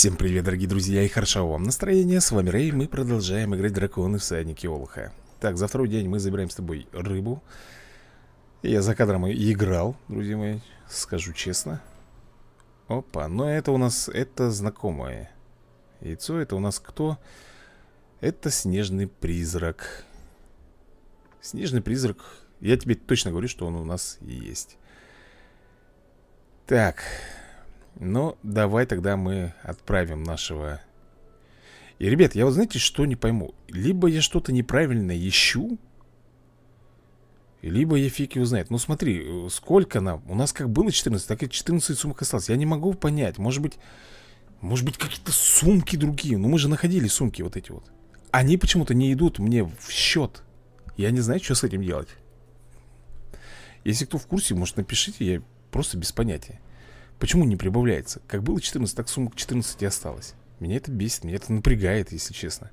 Всем привет, дорогие друзья, и хорошо вам настроения. С вами Рэй, мы продолжаем играть Драконы в Саднике Олуха. Так, за второй день мы забираем с тобой рыбу. Я за кадром играл, друзья мои, скажу честно. Опа, но это у нас, это знакомое. Яйцо, это у нас кто? Это снежный призрак. Снежный призрак, я тебе точно говорю, что он у нас есть. Так, но ну, давай тогда мы отправим нашего... И, ребят, я вот знаете, что не пойму? Либо я что-то неправильно ищу, либо я фиг его знает. Ну смотри, сколько нам? У нас как было 14, так и 14 сумок осталось. Я не могу понять. Может быть, может быть какие-то сумки другие. Ну мы же находили сумки вот эти вот. Они почему-то не идут мне в счет. Я не знаю, что с этим делать. Если кто в курсе, может напишите, я просто без понятия. Почему не прибавляется? Как было 14, так сумма к 14 и осталось. Меня это бесит, меня это напрягает, если честно.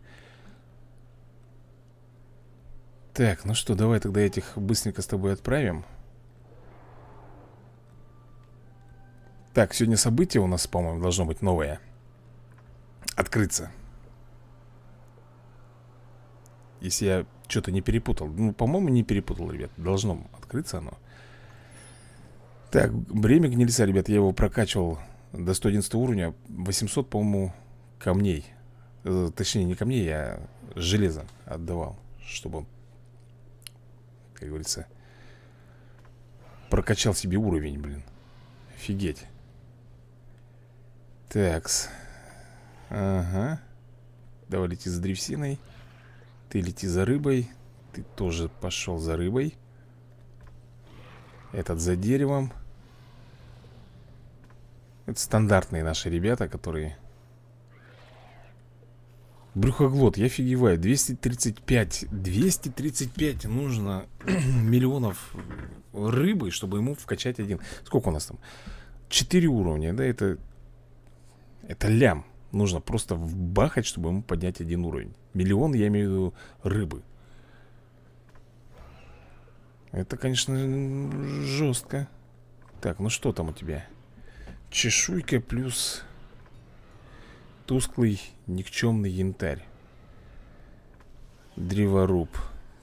Так, ну что, давай тогда этих быстренько с тобой отправим. Так, сегодня событие у нас, по-моему, должно быть новое. Открыться. Если я что-то не перепутал. Ну, по-моему, не перепутал, ребят. Должно открыться оно. Так, бремя гнильца, ребят, я его прокачивал до 111 уровня 800, по-моему, камней э, Точнее, не камней, я а железо отдавал Чтобы, как говорится, прокачал себе уровень, блин Офигеть Такс Ага Давай лети за древесиной Ты лети за рыбой Ты тоже пошел за рыбой этот за деревом. Это стандартные наши ребята, которые... Брюхоглот, я офигеваю. 235, 235 нужно миллионов рыбы, чтобы ему вкачать один. Сколько у нас там? Четыре уровня, да, это... Это лям. Нужно просто вбахать, чтобы ему поднять один уровень. Миллион, я имею в виду, рыбы. Это, конечно, жестко Так, ну что там у тебя? Чешуйка плюс Тусклый никчемный янтарь Древоруб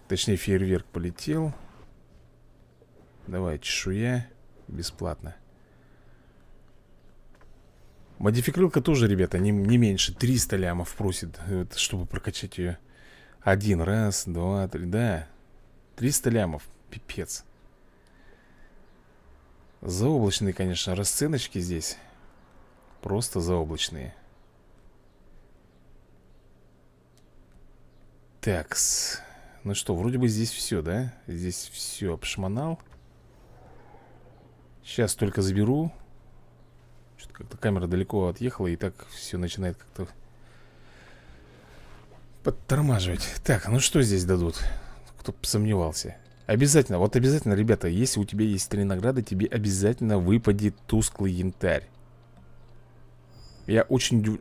Точнее, фейерверк полетел Давай, чешуя Бесплатно Модификрылка тоже, ребята, не, не меньше 300 лямов просит, э, чтобы прокачать ее Один раз, два, три, да 300 лямов пипец Заоблачные, конечно, расценочки здесь Просто заоблачные Такс Ну что, вроде бы здесь все, да? Здесь все обшмонал Сейчас только заберу Что-то как-то камера далеко отъехала И так все начинает как-то Подтормаживать Так, ну что здесь дадут? Кто бы сомневался Обязательно, вот обязательно, ребята, если у тебя есть три награды, тебе обязательно выпадет тусклый янтарь. Я очень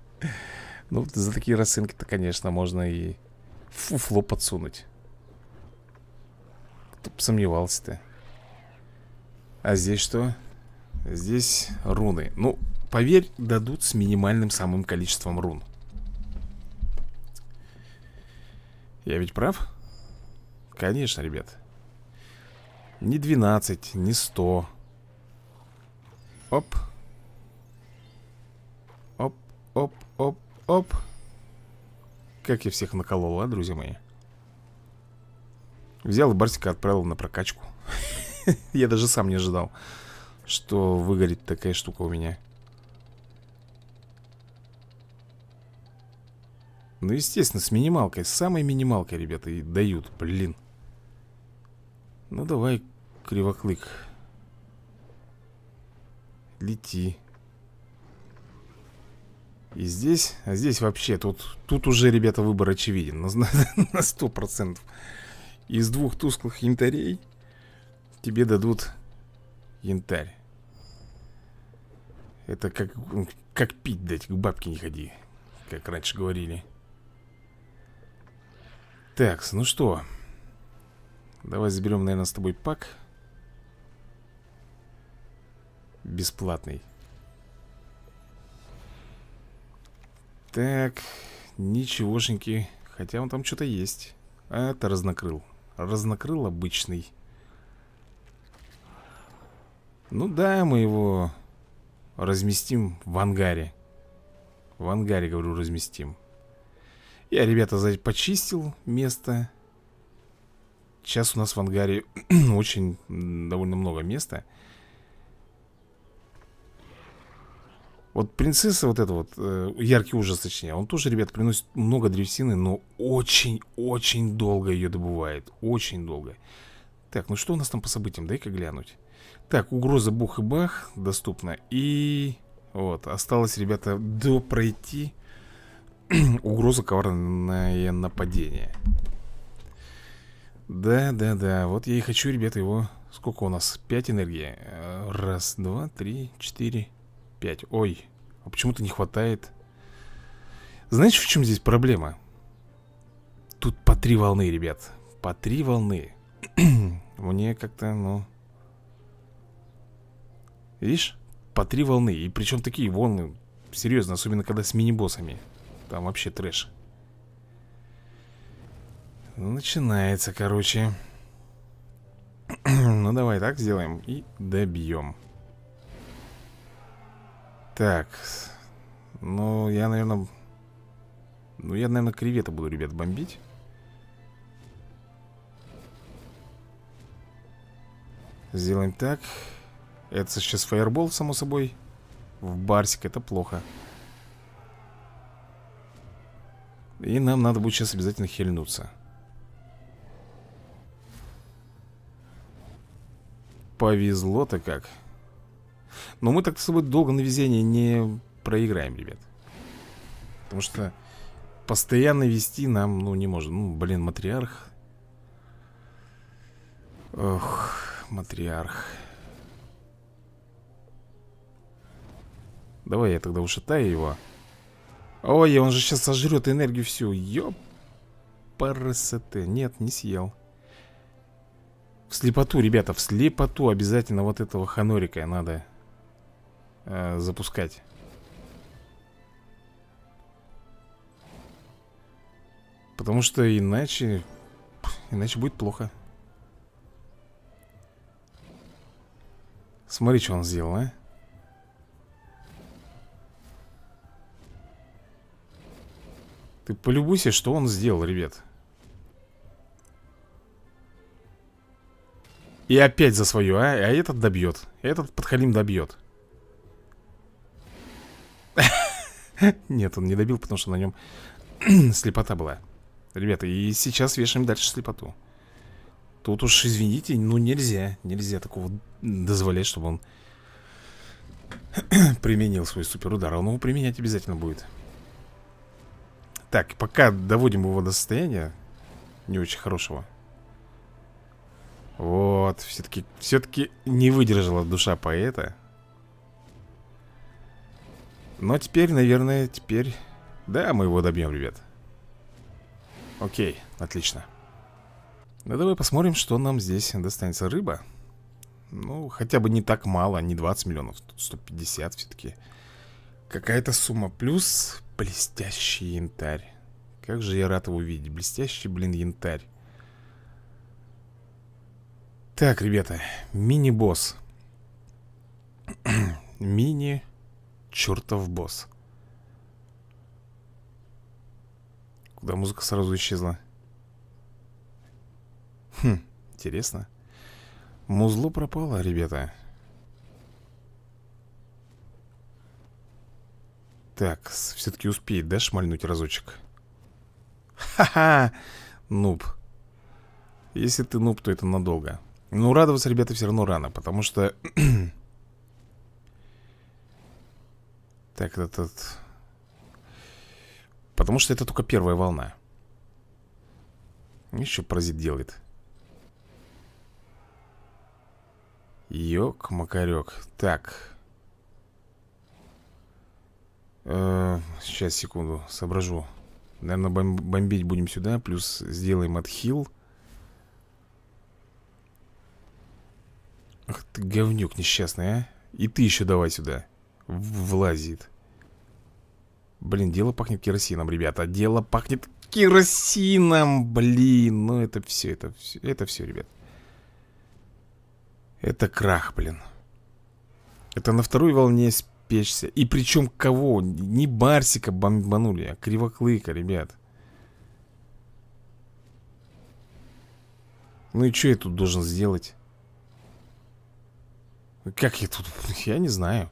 Ну, за такие расценки-то, конечно, можно и фуфло подсунуть. Кто сомневался-то. А здесь что? Здесь руны. Ну, поверь, дадут с минимальным самым количеством рун. Я ведь прав? Конечно, ребят Не 12, не 100 Оп Оп, оп, оп, оп Как я всех наколол, а, друзья мои Взял и Барсика отправил на прокачку Я даже сам не ожидал Что выгорит такая штука у меня Ну, естественно, с минималкой, с самой минималкой, ребята, и дают, блин. Ну, давай, кривоклык. Лети. И здесь, а здесь вообще, тут, тут уже, ребята, выбор очевиден, на сто процентов. Из двух тусклых янтарей тебе дадут янтарь. Это как, как пить дать, к бабке не ходи, как раньше говорили. Так, ну что Давай заберем, наверное, с тобой пак Бесплатный Так, ничегошеньки Хотя он там что-то есть А это разнокрыл Разнокрыл обычный Ну да, мы его разместим в ангаре В ангаре, говорю, разместим я, ребята, почистил место Сейчас у нас в ангаре очень довольно много места Вот принцесса вот эта вот, э, яркий ужас точнее Он тоже, ребят, приносит много древесины Но очень-очень долго ее добывает Очень долго Так, ну что у нас там по событиям? Дай-ка глянуть Так, угроза бух и бах доступна И вот, осталось, ребята, допройти Угроза коварное нападение Да, да, да Вот я и хочу, ребята, его Сколько у нас? 5 энергии э, Раз, два, три, четыре, пять Ой, а почему-то не хватает Знаешь, в чем здесь проблема? Тут по три волны, ребят По три волны Мне как-то, ну Видишь? По три волны И причем такие волны Серьезно, особенно когда с мини-боссами там вообще трэш. Ну, начинается, короче. ну, давай так сделаем и добьем. Так. Ну, я, наверное... Ну, я, наверное, кревета буду, ребят, бомбить. Сделаем так. Это сейчас фаербол, само собой. В барсик это плохо. Плохо. И нам надо будет сейчас обязательно хильнуться Повезло-то как Но мы так с собой долго на везение не проиграем, ребят Потому что постоянно вести нам, ну, не можно. Ну, блин, матриарх Ох, матриарх Давай я тогда ушатаю его Ой, он же сейчас сожрет энергию всю. Ёп. ПРСТ. Нет, не съел. В слепоту, ребята, в слепоту обязательно вот этого ханорика надо э, запускать. Потому что иначе... Иначе будет плохо. Смотри, что он сделал, а. Ты полюбуйся, что он сделал, ребят. И опять за свою, а? А этот добьет. Этот подхалим добьет. Нет, он не добил, потому что на нем слепота была. Ребята, и сейчас вешаем дальше слепоту. Тут уж, извините, ну нельзя. Нельзя такого дозволять, чтобы он применил свой суперудар. Он его применять обязательно будет. Так, пока доводим его до состояния Не очень хорошего Вот, все-таки Все-таки не выдержала душа поэта Но теперь, наверное, теперь Да, мы его добьем, ребят Окей, отлично Ну давай посмотрим, что нам здесь достанется Рыба Ну, хотя бы не так мало, не 20 миллионов Тут 150 все-таки Какая-то сумма Плюс блестящий янтарь как же я рад его видеть. Блестящий, блин, янтарь. Так, ребята, мини-босс. Мини чертов босс. Куда музыка сразу исчезла? Хм, интересно. Музло пропало, ребята. Так, все-таки успеет, да, шмальнуть разочек? Ха-ха, нуб. Если ты нуб, то это надолго. Но радоваться, ребята, все равно рано, потому что... так, этот... этот... Потому что это только первая волна. Еще паразит делает. Йок, макарёк. Так. Э -э сейчас, секунду, соображу. Наверное, бом бомбить будем сюда Плюс сделаем отхил Ах ты говнюк несчастный, а И ты еще давай сюда В Влазит Блин, дело пахнет керосином, ребята Дело пахнет керосином, блин Ну это все, это все, это все, ребят Это крах, блин Это на второй волне с напечься. И причем кого? Не Барсика бомбанули, а Кривоклыка, ребят. Ну и что я тут должен сделать? Как я тут? Я не знаю.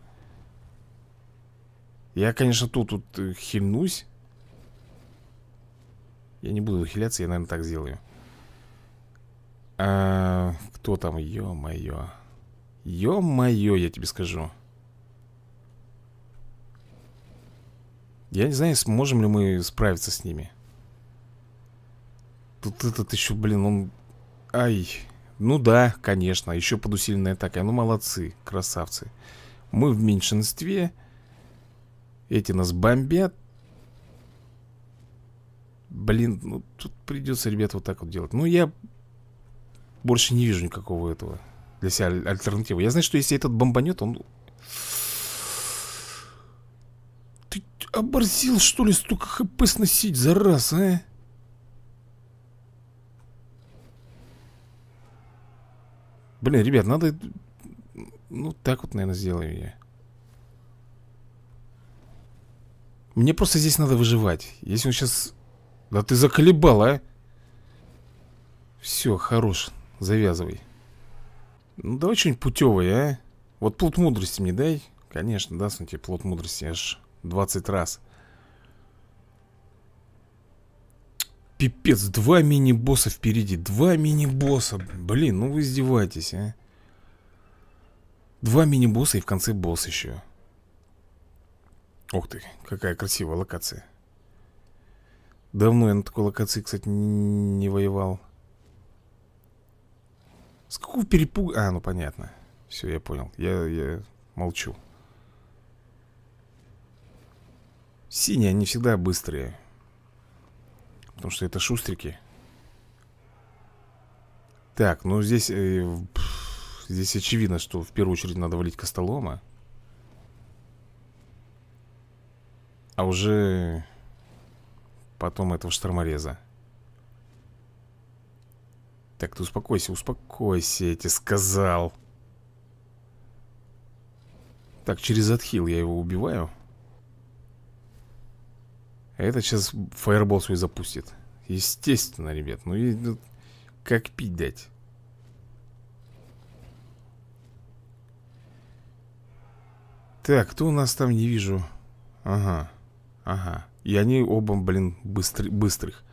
Я, конечно, тут, тут э, хильнусь. Я не буду ухиляться, я, наверное, так сделаю. А, кто там? Ё-моё. Ё-моё, я тебе скажу. Я не знаю, сможем ли мы справиться с ними Тут этот еще, блин, он... Ай, ну да, конечно, еще подусиленная атака Ну молодцы, красавцы Мы в меньшинстве Эти нас бомбят Блин, ну тут придется, ребят, вот так вот делать Ну я больше не вижу никакого этого Для себя аль альтернативы Я знаю, что если этот бомбанет, он Оборзил, что ли, столько хп сносить за раз, а? Блин, ребят, надо... Ну, так вот, наверное, сделаю я. Мне просто здесь надо выживать. Если он сейчас... Да ты заколебал, а? Все, хорош. Завязывай. Ну, давай что-нибудь путевое, а? Вот плод мудрости мне дай. Конечно, да смотри плод мудрости, аж... 20 раз. Пипец, два мини-босса впереди. Два мини-босса. Блин, ну вы издеваетесь, а. Два мини-босса и в конце босс еще. Ух ты, какая красивая локация. Давно я на такой локации, кстати, не воевал. С какого перепуга... А, ну понятно. Все, я понял. Я, я молчу. Синие, они всегда быстрые. Потому что это шустрики. Так, ну здесь... Э, пфф, здесь очевидно, что в первую очередь надо валить Костолома. А уже... Потом этого штормореза. Так, ты успокойся, успокойся, я тебе сказал. Так, через отхил я его убиваю. Это сейчас фаербол свой запустит. Естественно, ребят. Ну, и, ну как пить дать? Так, кто у нас там, не вижу Ага, ага И они оба, блин, быстр, быстрых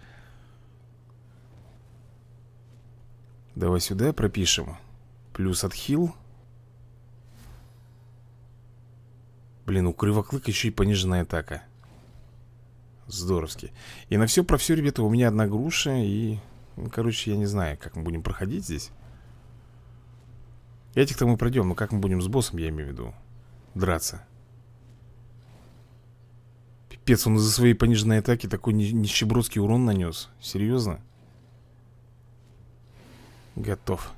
Давай сюда пропишем Плюс отхил Блин, у Кривоклыка еще и пониженная атака Здоровски. И на все про все, ребята, у меня одна груша и... Ну, короче, я не знаю, как мы будем проходить здесь. Этих-то мы пройдем, но как мы будем с боссом, я имею в виду, драться? Пипец, он из-за своей пониженной атаки такой нищебродский урон нанес. Серьезно? Готов.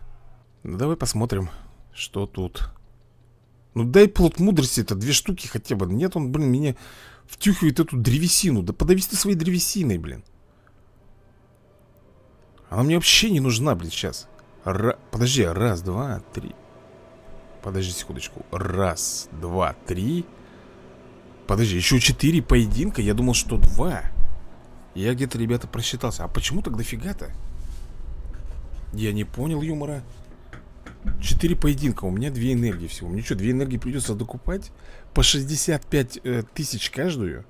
Ну, давай посмотрим, что тут. Ну дай плод мудрости это две штуки хотя бы. Нет, он, блин, меня втюхивает эту древесину. Да подавись ты своей древесиной, блин. Она мне вообще не нужна, блин, сейчас. Ра... Подожди, раз, два, три. Подожди секундочку. Раз, два, три. Подожди, еще четыре поединка. Я думал, что два. Я где-то, ребята, просчитался. А почему так дофига-то? Я не понял юмора. Четыре поединка. У меня две энергии всего. Мне что, две энергии придется докупать? По 65 э, тысяч каждую?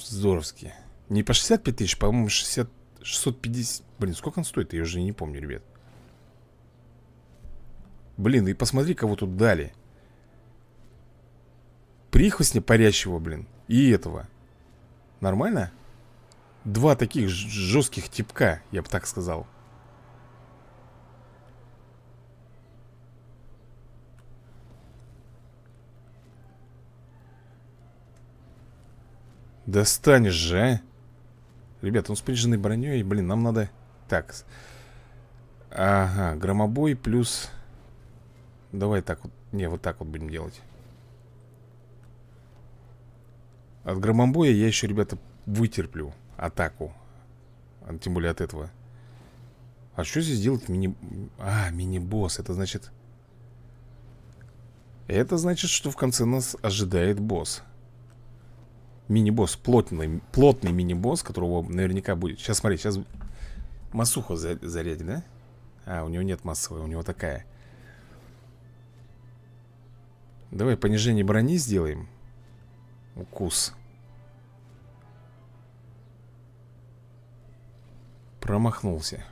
Здоровски. Не по 65 тысяч, по-моему, 60... 650... Блин, сколько он стоит? Я уже не помню, ребят. Блин, и посмотри, кого тут дали. Прихвостня парящего, блин. И этого. Нормально? Два таких жестких типка, я бы так сказал. Достанешь же, а? Ребят, он с прижженной броней, блин, нам надо... Так. Ага, громобой плюс... Давай так вот. Не, вот так вот будем делать. От громобоя я еще, ребята, вытерплю атаку. А, тем более от этого. А что здесь делать мини... А, мини-босс. Это значит... Это значит, что в конце нас ожидает босс. Мини-босс, плотный, плотный мини-босс, которого наверняка будет Сейчас смотри, сейчас массуху за зарядит, да? А, у него нет массовой, у него такая Давай понижение брони сделаем Укус Промахнулся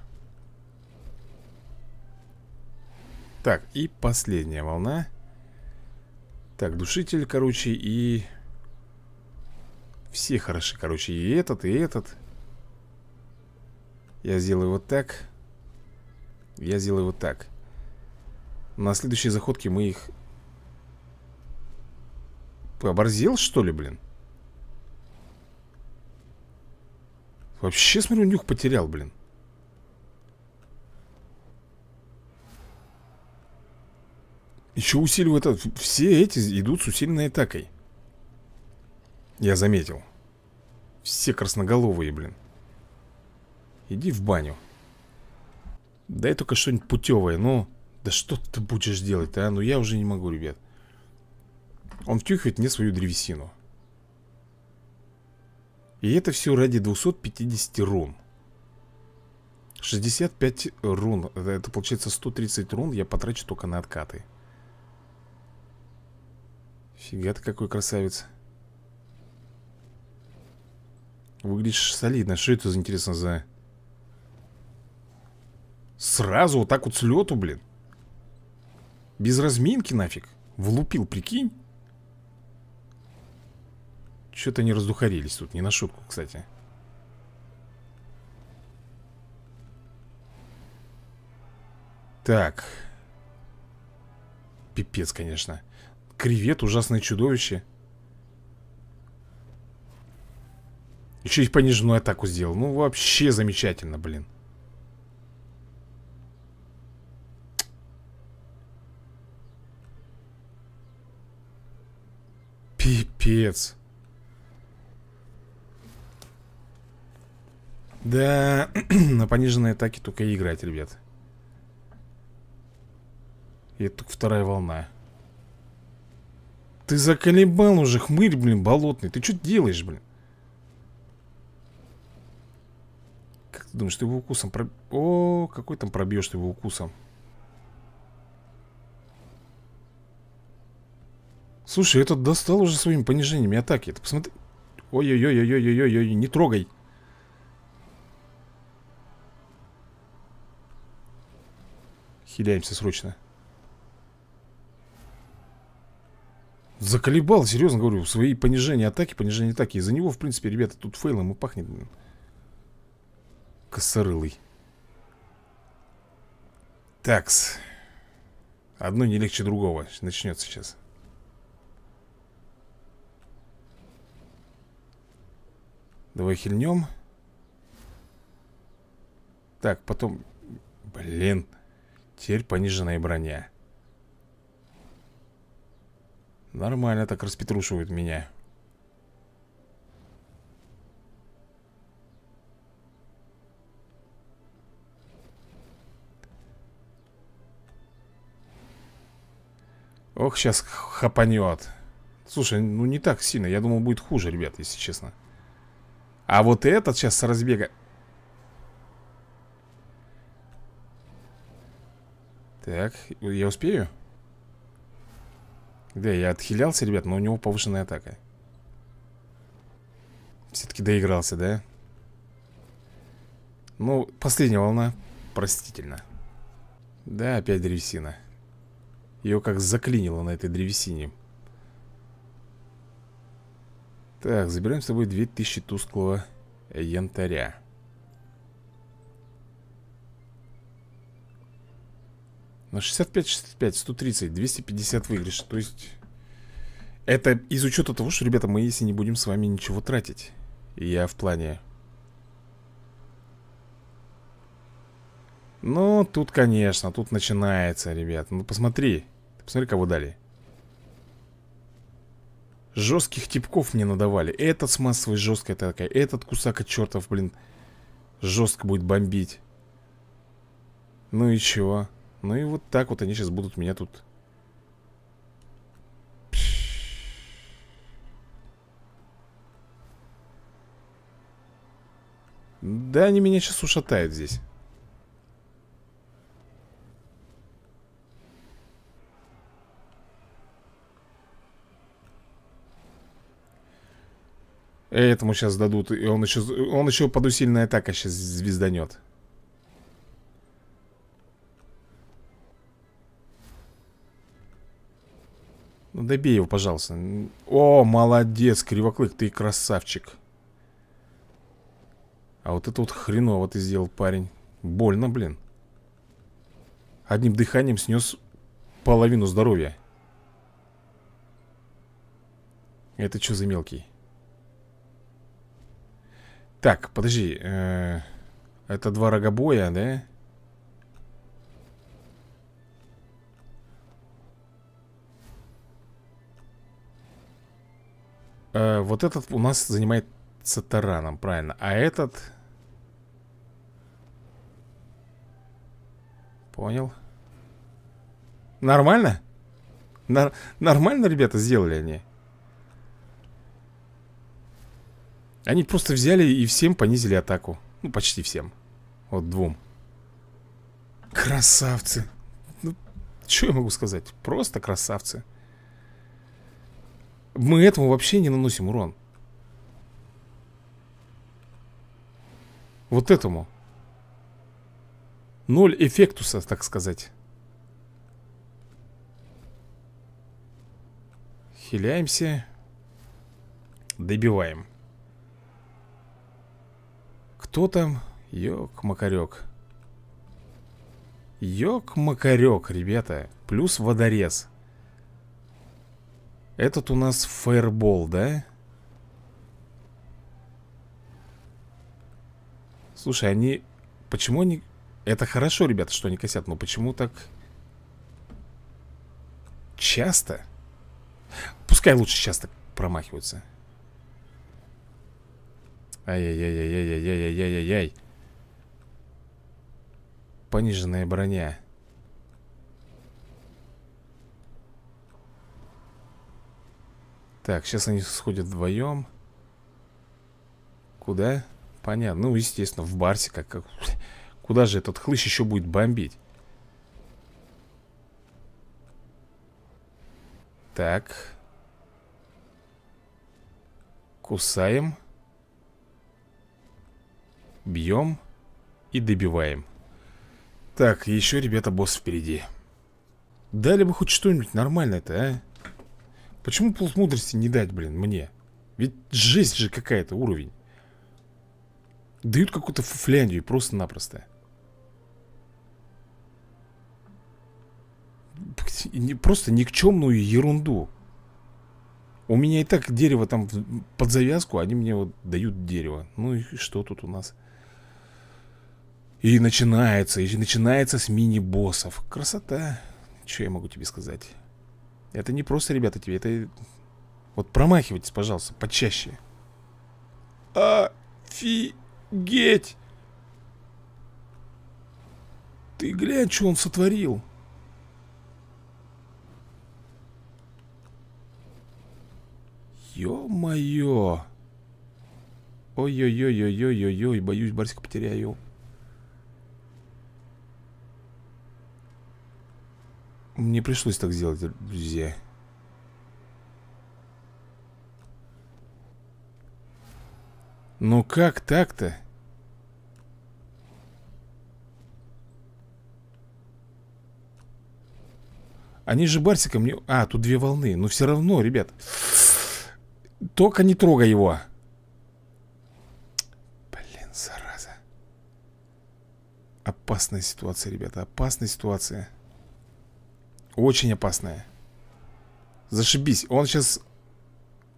Так, и последняя волна Так, душитель, короче, и все хороши, короче, и этот, и этот Я сделаю вот так Я сделаю вот так На следующей заходке мы их Оборзел, что ли, блин? Вообще, смотрю, нюх потерял, блин Еще усиливают э, Все эти идут с усиленной атакой я заметил. Все красноголовые, блин. Иди в баню. Дай только что-нибудь путевое, ну... Да что ты будешь делать-то, а? Ну я уже не могу, ребят. Он втюхивает мне свою древесину. И это все ради 250 рун. 65 рун. Это получается 130 рун я потрачу только на откаты. Фига ты какой красавец. Выглядишь солидно. Что это, интересно, за... Сразу вот так вот с лету, блин. Без разминки нафиг. Влупил, прикинь. Что-то не раздухарились тут, не на шутку, кстати. Так. Пипец, конечно. Кревет, ужасное чудовище. Еще и пониженную атаку сделал. Ну, вообще замечательно, блин. Пипец. Да, на пониженной атаке только играть, ребят. И это только вторая волна. Ты заколебал уже, хмырь, блин, болотный. Ты что делаешь, блин? Ты думаешь, ты его укусом проб... О, какой там пробьешь ты его укусом? Слушай, этот достал уже своими понижениями атаки. Это посмотри... Ой-ой-ой-ой-ой-ой-ой, не трогай. Хиляемся срочно. Заколебал, серьезно говорю, свои понижения атаки, понижения, атаки. Из-за него, в принципе, ребята, тут фейлом и пахнет косорылый. Такс. Одно не легче другого. Начнется сейчас. Давай хильнем. Так, потом... Блин. Теперь пониженная броня. Нормально так распетрушивают меня. Ох, сейчас хапанет. Слушай, ну не так сильно. Я думал, будет хуже, ребят, если честно. А вот этот сейчас с разбега... Так, я успею? Да, я отхилялся, ребят, но у него повышенная атака. Все-таки доигрался, да? Ну, последняя волна простительно. Да, опять древесина. Ее как заклинило на этой древесине. Так, забираем с собой 2000 тусклого янтаря. На 65, 65, 130, 250 выигрыш. То есть... Это из учета того, что, ребята, мы если не будем с вами ничего тратить. Я в плане... Ну, тут, конечно, тут начинается, ребят. Ну, посмотри. Посмотри, кого дали. Жестких типков мне надавали. Этот с массовой жесткой такая. Этот кусака чертов, блин. Жестко будет бомбить. Ну и чего? Ну и вот так вот они сейчас будут меня тут... Да они меня сейчас ушатают здесь. Этому сейчас дадут. И он еще, он еще под усиленной атакой сейчас звезданет. Ну, добей его, пожалуйста. О, молодец, Кривоклык, ты красавчик. А вот это вот хреново ты сделал, парень. Больно, блин. Одним дыханием снес половину здоровья. Это что за мелкий? Так, подожди э, Это два рогобоя, да? Э, вот этот у нас занимается тараном, правильно А этот... Понял Нормально? Нар нормально, ребята, сделали они Они просто взяли и всем понизили атаку. Ну, почти всем. Вот двум. Красавцы. Ну, что я могу сказать? Просто красавцы. Мы этому вообще не наносим урон. Вот этому. Ноль эффектуса, так сказать. Хиляемся. Добиваем. Кто там? Ёк макарек Ёк макарек ребята. Плюс водорез. Этот у нас фаербол, да? Слушай, они... Почему они... Это хорошо, ребята, что они косят, но почему так... Часто? Пускай лучше часто промахиваются. Ай-яй-яй-яй-яй-яй-яй-яй-яй. Пониженная броня. Так, сейчас они сходят вдвоем. Куда? Понятно. Ну, естественно, в барсе. Как, как... Куда же этот хлыщ еще будет бомбить? Так. Кусаем. Бьем и добиваем. Так, еще, ребята, босс впереди. Дали бы хоть что-нибудь нормальное-то, а? Почему пол мудрости не дать, блин, мне? Ведь жесть же какая-то уровень. Дают какую-то фуфляндию просто-напросто. Просто никчемную ерунду. У меня и так дерево там под завязку, они мне вот дают дерево. Ну и что тут у нас? И начинается, и начинается с мини-боссов Красота Что я могу тебе сказать? Это не просто, ребята, тебе, это... Вот промахивайтесь, пожалуйста, почаще Офигеть Ты глянь, что он сотворил Ё-моё Ой-ой-ой-ой-ой-ой-ой, боюсь, Барсика потеряю Мне пришлось так сделать, друзья. Ну как так-то? Они же Барсика мне... А, тут две волны. Но ну все равно, ребят. Только не трогай его. Блин, зараза. Опасная ситуация, ребята. Опасная ситуация. Очень опасная. Зашибись. Он сейчас...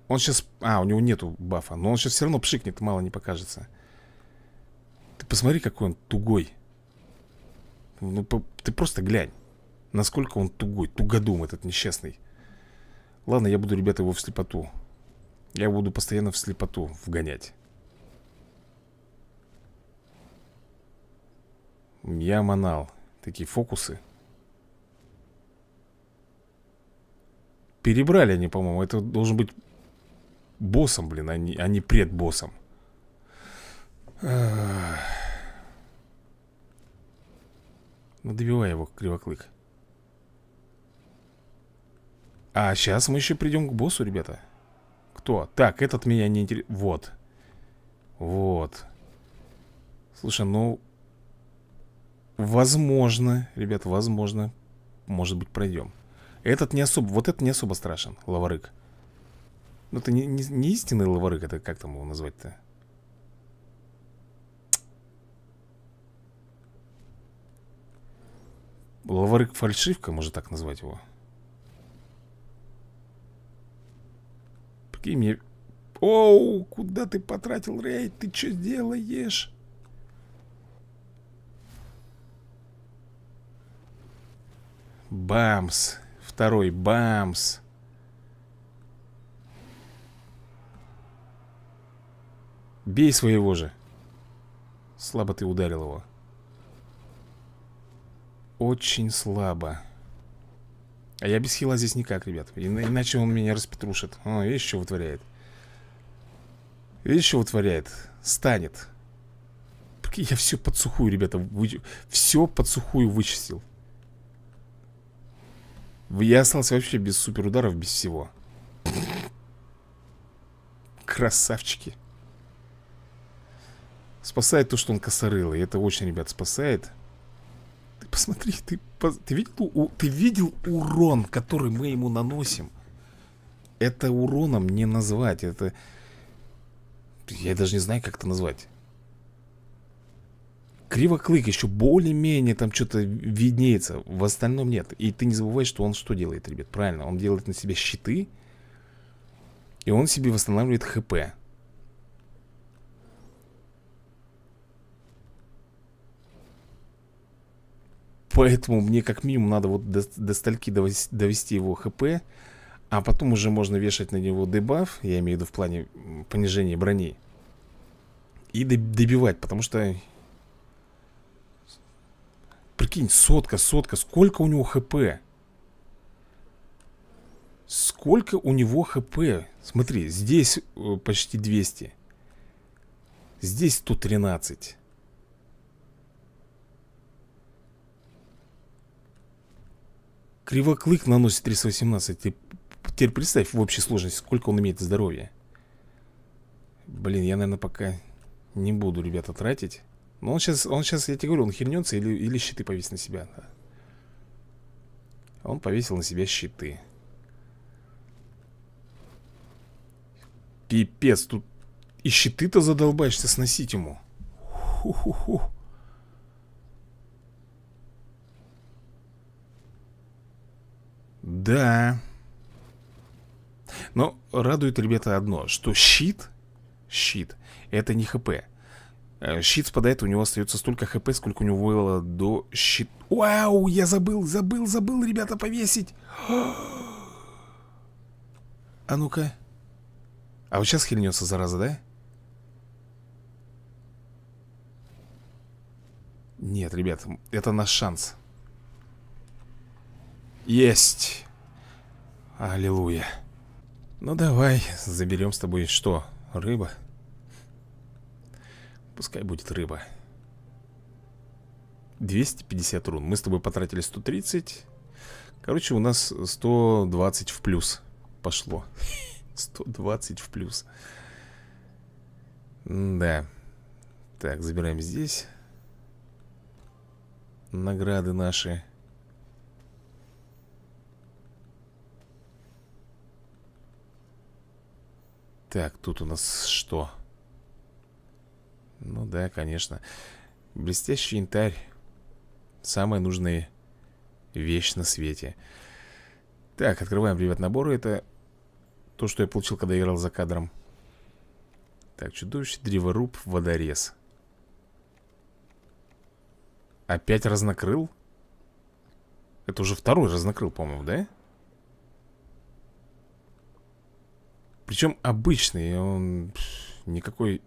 Он сейчас... А, у него нету бафа. Но он сейчас все равно пшикнет, мало не покажется. Ты посмотри, какой он тугой. Ну, по... ты просто глянь. Насколько он тугой. Тугодум этот несчастный. Ладно, я буду, ребята, его в слепоту. Я буду постоянно в слепоту вгонять. Я манал. Такие фокусы. Перебрали они, по-моему Это должен быть боссом, блин, а не, а не предбоссом Ну добивай его, кривоклык А сейчас мы еще придем к боссу, ребята Кто? Так, этот меня не интересует Вот Вот Слушай, ну Возможно, ребят, возможно Может быть пройдем этот не особо, вот этот не особо страшен, лаварык Ну это не, не, не истинный лаварык, это как там его назвать-то? Лаварык фальшивка, можно так назвать его Прикинь мне Оу, куда ты потратил рейд? Ты что делаешь? Бамс второй. Бамс. Бей своего же. Слабо ты ударил его. Очень слабо. А я без хила здесь никак, ребят. Иначе он меня распетрушит. О, видишь, что вытворяет. Видишь, что вытворяет. Станет. Я все под сухую, ребята. Вы... Все под сухую вычистил. Я остался вообще без суперударов, без всего Красавчики Спасает то, что он косорылый Это очень, ребят, спасает Ты посмотри, ты, ты, видел, ты видел урон, который мы ему наносим? Это уроном не назвать Это... Я даже не знаю, как это назвать Кривоклык еще более-менее там что-то виднеется В остальном нет И ты не забывай, что он что делает, ребят? Правильно, он делает на себе щиты И он себе восстанавливает хп Поэтому мне как минимум надо вот до, до стальки довести его хп А потом уже можно вешать на него дебаф Я имею в виду в плане понижения брони И добивать, потому что Прикинь, сотка, сотка. Сколько у него хп? Сколько у него хп? Смотри, здесь э, почти 200. Здесь 113. Кривоклык наносит 318. Ты теперь представь в общей сложности, сколько он имеет здоровья. Блин, я, наверное, пока не буду, ребята, тратить. Но он сейчас, он сейчас, я тебе говорю, он хильнется или, или щиты повесит на себя. А он повесил на себя щиты. Пипец, тут и щиты-то задолбаешься сносить ему. Ху-ху-ху. Да. Но радует, ребята, одно, что щит, щит, это не хп. Э, щит спадает, у него остается столько хп, сколько у него было до щит... Вау, я забыл, забыл, забыл, ребята, повесить. А ну-ка. А вот сейчас хильнется, зараза, да? Нет, ребят, это наш шанс. Есть. Аллилуйя. Ну давай, заберем с тобой что? Рыба? Рыба. Пускай будет рыба 250 рун Мы с тобой потратили 130 Короче, у нас 120 в плюс Пошло 120 в плюс Да Так, забираем здесь Награды наши Так, тут у нас что? Ну да, конечно. Блестящий янтарь. Самая нужная вещь на свете. Так, открываем, ребят, наборы. Это то, что я получил, когда играл за кадром. Так, чудовище, древоруб, водорез. Опять разнокрыл? Это уже второй разнокрыл, по-моему, да? Причем обычный, он никакой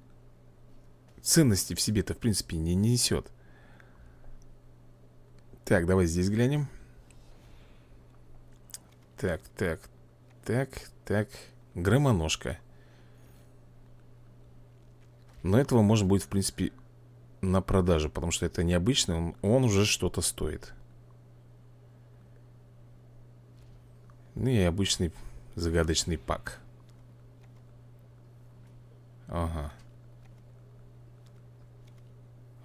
ценности в себе-то, в принципе, не, несет. Так, давай здесь глянем. Так, так, так, так. Громоножка. Но этого можно будет, в принципе, на продажу, потому что это необычно, он, он уже что-то стоит. Ну и обычный загадочный пак. Ага.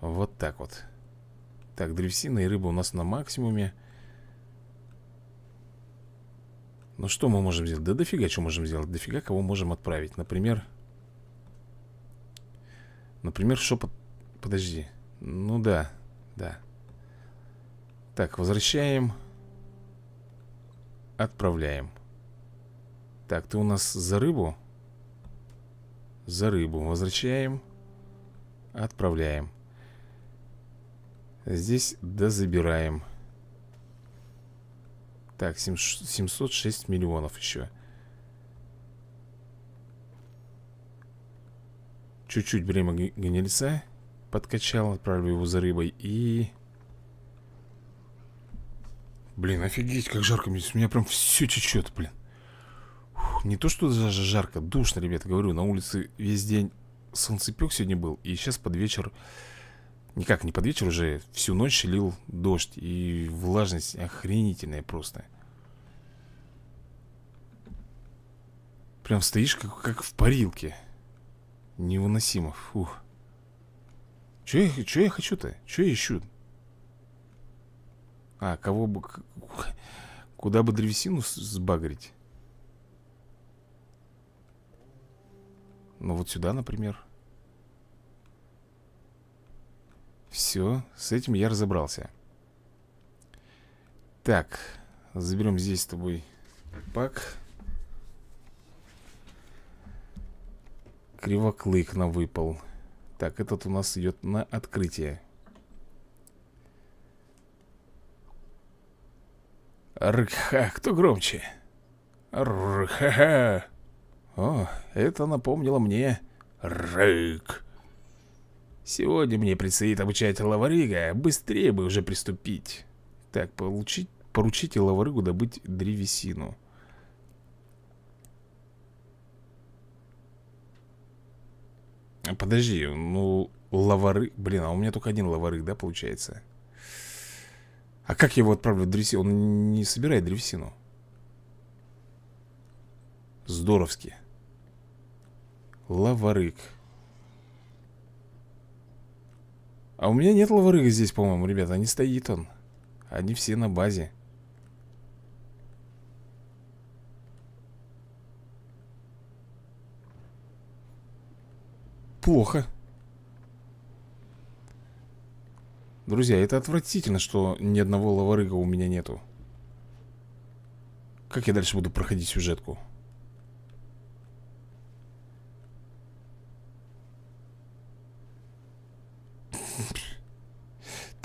Вот так вот Так, древесина и рыба у нас на максимуме Ну что мы можем сделать? Да дофига что можем сделать Дофига кого можем отправить Например Например шепот Подожди Ну да, да Так, возвращаем Отправляем Так, ты у нас за рыбу? За рыбу Возвращаем Отправляем Здесь дозабираем Так, 7, 706 миллионов еще Чуть-чуть время гнильца Подкачал, отправлю его за рыбой И... Блин, офигеть, как жарко мне У меня прям все течет, блин Фух, Не то, что даже жарко, душно, ребята Говорю, на улице весь день солнцепек сегодня был И сейчас под вечер Никак не под вечер уже всю ночь лил дождь И влажность охренительная просто Прям стоишь как, как в парилке Невыносимо, фух Че я, че я хочу-то? Че я ищу? А, кого бы... Куда бы древесину сбагрить? Ну вот сюда, например Все, с этим я разобрался Так, заберем здесь с тобой пак Кривоклык нам выпал Так, этот у нас идет на открытие Рха, кто громче? Рха. О, это напомнило мне рык. Сегодня мне предстоит обучать лаварига, быстрее бы уже приступить. Так, получить, поручите лаварыгу добыть древесину. А, подожди, ну, лавары... Блин, а у меня только один лаварыг, да, получается? А как я его отправлю в древесину? Он не собирает древесину. Здоровски. Лаварык. А у меня нет лаврыга здесь, по-моему, ребята. Не стоит он. Они все на базе. Плохо. Друзья, это отвратительно, что ни одного лаварыга у меня нету. Как я дальше буду проходить сюжетку?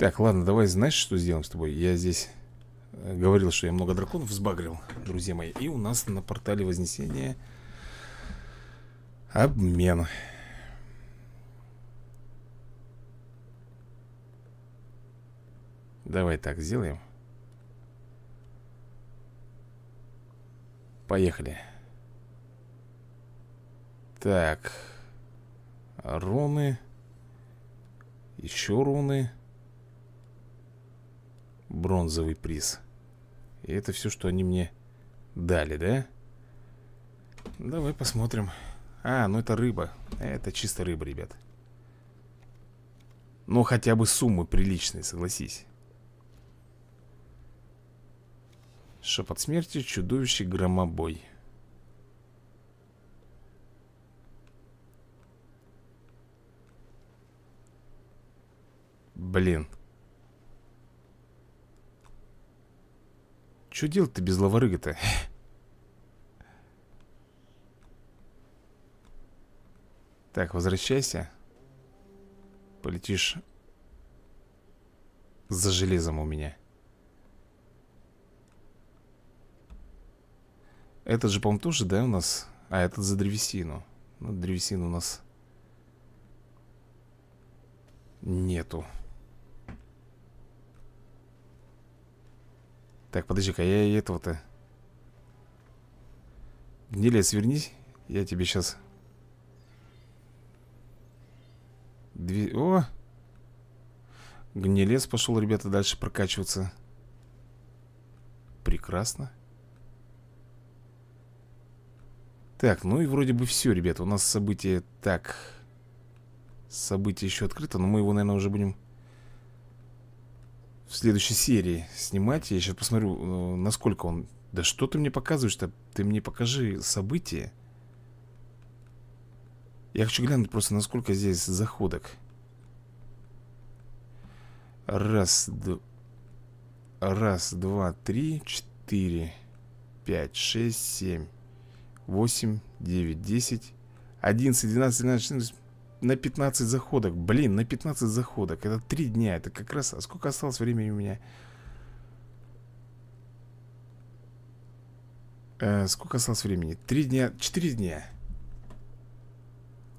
Так, ладно, давай знаешь, что сделаем с тобой? Я здесь э, говорил, что я много драконов сбагрил, друзья мои. И у нас на портале Вознесения обмен. Давай так сделаем. Поехали. Так. Руны. Еще руны бронзовый приз. И это все, что они мне дали, да? Давай посмотрим. А, ну это рыба. Это чисто рыба, ребят. Ну, хотя бы суммы приличные, согласись. Шепот смерти, чудовище, громобой. Блин. Че делать-то без ловорыга то Так, возвращайся. Полетишь за железом у меня. Этот же, по-моему, тоже, да, у нас? А этот за древесину. Ну, древесины у нас нету. Так, подожди-ка, я этого-то Гнилец, вернись Я тебе сейчас Две... О! Гнилец пошел, ребята, дальше прокачиваться Прекрасно Так, ну и вроде бы все, ребята У нас событие... Так... Событие еще открыто, но мы его, наверное, уже будем в следующей серии снимать. Я сейчас посмотрю, э, насколько он... Да что ты мне показываешь-то? Ты мне покажи события. Я хочу глянуть просто, насколько здесь заходок. Раз, два... Раз, два, три, четыре, пять, шесть, семь, восемь, девять, десять, одиннадцать, двенадцать, тринадцать, четырнадцать на 15 заходок. Блин, на 15 заходок. Это 3 дня. Это как раз... А Сколько осталось времени у меня? Э, сколько осталось времени? 3 дня... 4 дня.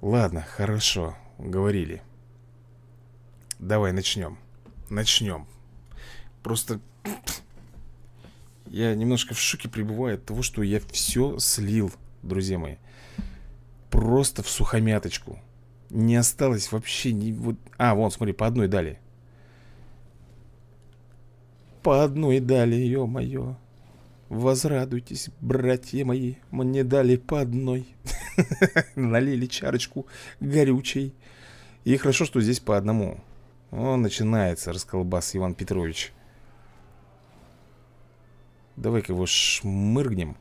Ладно, хорошо. Говорили. Давай, начнем. Начнем. Просто... Я немножко в шоке пребываю от того, что я все слил, друзья мои. Просто в сухомяточку. Не осталось вообще ни... Вот... А, вон, смотри, по одной дали. По одной дали, ё-моё. Возрадуйтесь, братья мои, мне дали по одной. Налили чарочку горючей. И хорошо, что здесь по одному. О, начинается расколбас Иван Петрович. Давай-ка его шмыргнем.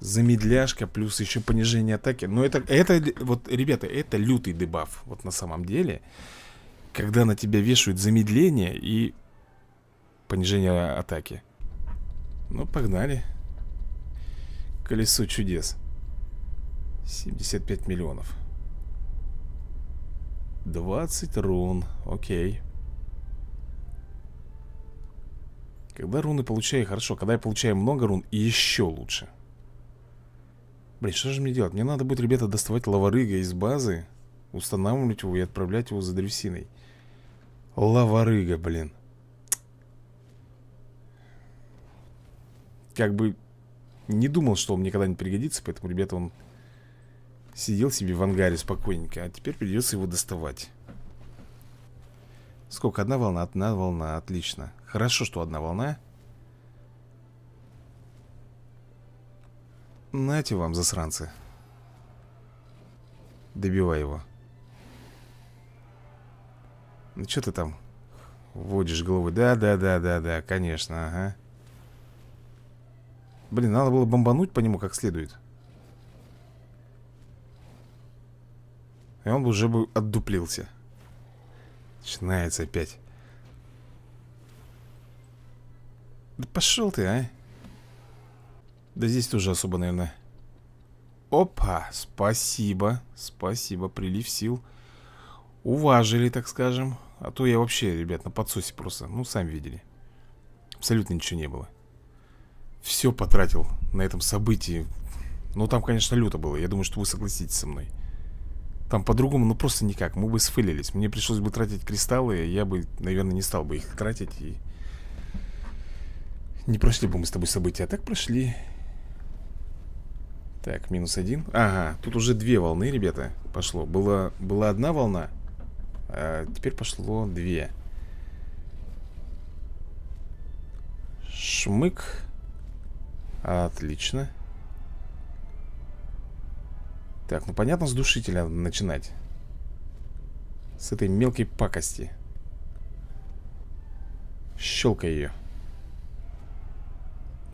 Замедляшка плюс еще понижение атаки Но это, это, вот, ребята, это лютый дебаф Вот на самом деле Когда на тебя вешают замедление и понижение атаки Ну, погнали Колесо чудес 75 миллионов 20 рун, окей Когда руны получаю, хорошо Когда я получаю много рун, еще лучше Блин, что же мне делать? Мне надо будет, ребята, доставать лаварыга из базы Устанавливать его и отправлять его за древесиной Лаварыга, блин Как бы не думал, что он мне когда-нибудь пригодится Поэтому, ребята, он сидел себе в ангаре спокойненько А теперь придется его доставать Сколько? Одна волна, одна волна, отлично Хорошо, что одна волна Нате вам, засранцы. Добивай его. Ну что ты там? Водишь головой. Да-да-да-да-да, конечно, ага. Блин, надо было бомбануть по нему как следует. И он уже бы отдуплился. Начинается опять. Да пошел ты, а. Да здесь тоже особо, наверное. Опа, спасибо, спасибо, прилив сил. Уважили, так скажем. А то я вообще, ребят, на подсосе просто, ну, сами видели. Абсолютно ничего не было. Все потратил на этом событии. Ну, там, конечно, люто было. Я думаю, что вы согласитесь со мной. Там по-другому, ну, просто никак. Мы бы сфылились. Мне пришлось бы тратить кристаллы. Я бы, наверное, не стал бы их тратить. И... Не прошли бы мы с тобой события. А так прошли. Так, минус один. Ага, тут уже две волны, ребята, пошло. Было, была одна волна, а теперь пошло две. Шмык. Отлично. Так, ну понятно, с душителя надо начинать. С этой мелкой пакости. Щелкай ее.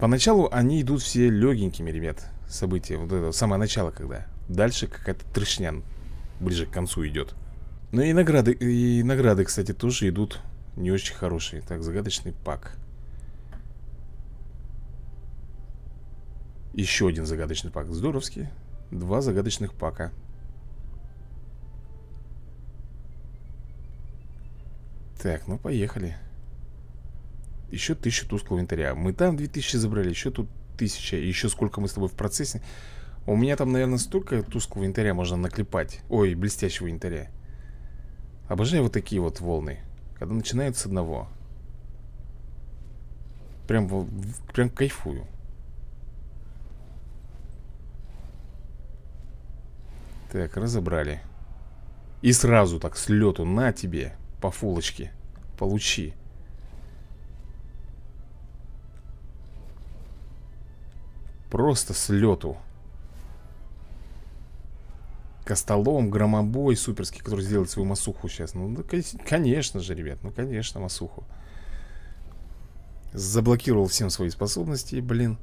Поначалу они идут все легенькими, ребят событие, вот это самое начало когда Дальше какая-то трешня ближе к концу идет Ну и награды, и награды, кстати, тоже идут не очень хорошие Так, загадочный пак Еще один загадочный пак, здоровский Два загадочных пака Так, ну поехали Еще тысячу тусклого инвентаря Мы там 2000 забрали, еще тут тысяча, и еще сколько мы с тобой в процессе. У меня там, наверное, столько тусклого янтаря можно наклепать. Ой, блестящего янтаря. Обожаю вот такие вот волны. Когда начинают с одного. Прям, прям кайфую. Так, разобрали. И сразу так, с лету, на тебе, по фулочке. Получи. Просто с лету. Костолом, громобой суперский, который сделает свою масуху сейчас. Ну, да, конечно же, ребят, ну, конечно, масуху. Заблокировал всем свои способности, блин.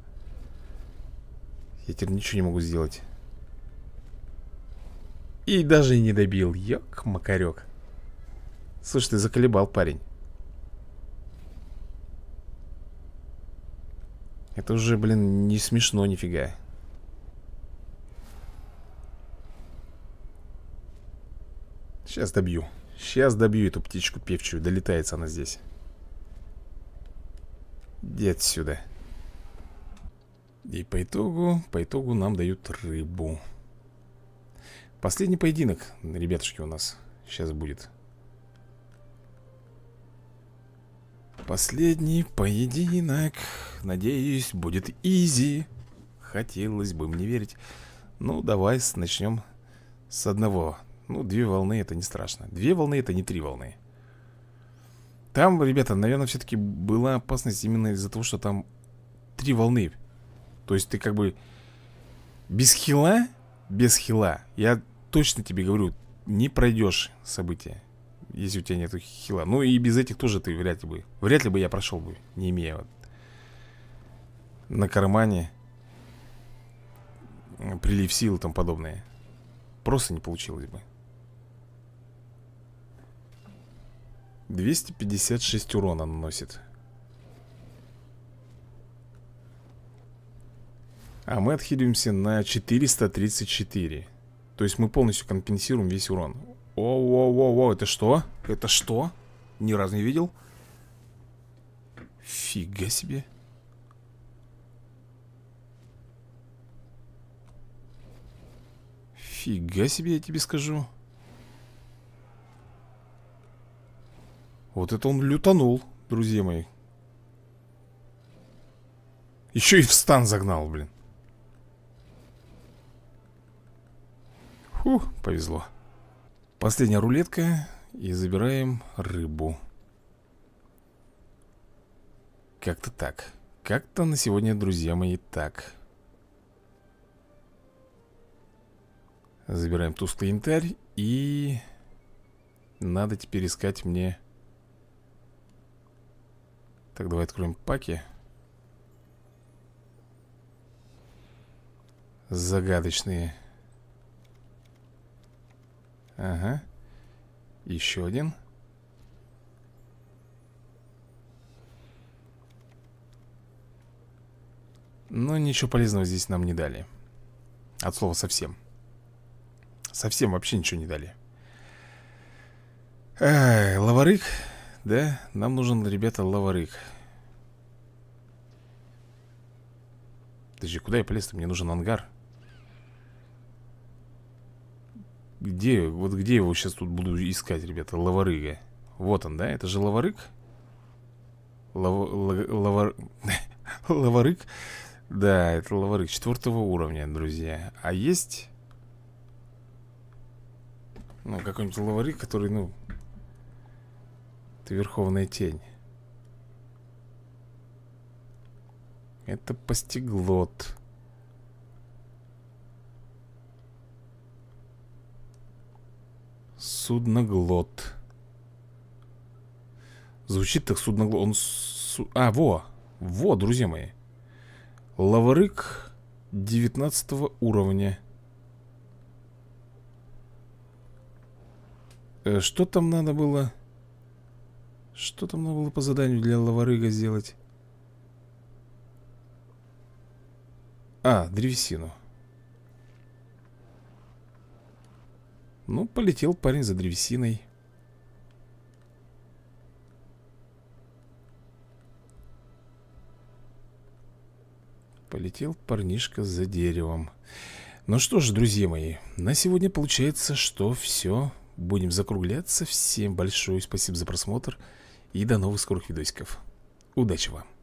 Я теперь ничего не могу сделать. И даже не добил. Ёк, макарек. Слушай, ты заколебал, парень. Это уже, блин, не смешно нифига. Сейчас добью. Сейчас добью эту птичку певчую. Долетается она здесь. Иди отсюда. И по итогу, по итогу нам дают рыбу. Последний поединок, ребятушки, у нас сейчас будет. Последний поединок. Надеюсь, будет изи. Хотелось бы мне верить. Ну, давай начнем с одного. Ну, две волны это не страшно. Две волны это не три волны. Там, ребята, наверное, все-таки была опасность именно из-за того, что там три волны. То есть ты как бы без хила, без хила, я точно тебе говорю, не пройдешь события если у тебя нету хила Ну и без этих тоже ты вряд ли бы Вряд ли бы я прошел бы, не имея вот. На кармане Прилив сил и тому подобное Просто не получилось бы 256 урона наносит А мы отхиливаемся на 434 То есть мы полностью компенсируем весь урон о-о-о-о, это что? Это что? Ни разу не видел. Фига себе. Фига себе, я тебе скажу. Вот это он лютанул, друзья мои. Еще и в стан загнал, блин. Фух, повезло. Последняя рулетка И забираем рыбу Как-то так Как-то на сегодня, друзья мои, так Забираем тусклый янтарь И... Надо теперь искать мне... Так, давай откроем паки Загадочные Ага. Еще один. Но ничего полезного здесь нам не дали. От слова совсем. Совсем вообще ничего не дали. Эй, лаварык? Да, нам нужен, ребята, лаварык. Подожди, куда я полез-то? Мне нужен ангар. Где, вот где его сейчас тут буду искать, ребята? Лаварыга Вот он, да? Это же лаварык? Лав... Лавар... лаварык? Да, это лаварык четвертого уровня, друзья А есть... Ну, какой-нибудь лаварык, который, ну... Это верховная тень Это постиглот Судноглот. Звучит так судноглот. Он... Су... А, во. Во, друзья мои. Лаврык 19 уровня. Э, что там надо было? Что там надо было по заданию для лаварыга сделать? А, древесину Ну, полетел парень за древесиной. Полетел парнишка за деревом. Ну что ж, друзья мои, на сегодня получается, что все. Будем закругляться. Всем большое спасибо за просмотр. И до новых скорых видосиков. Удачи вам!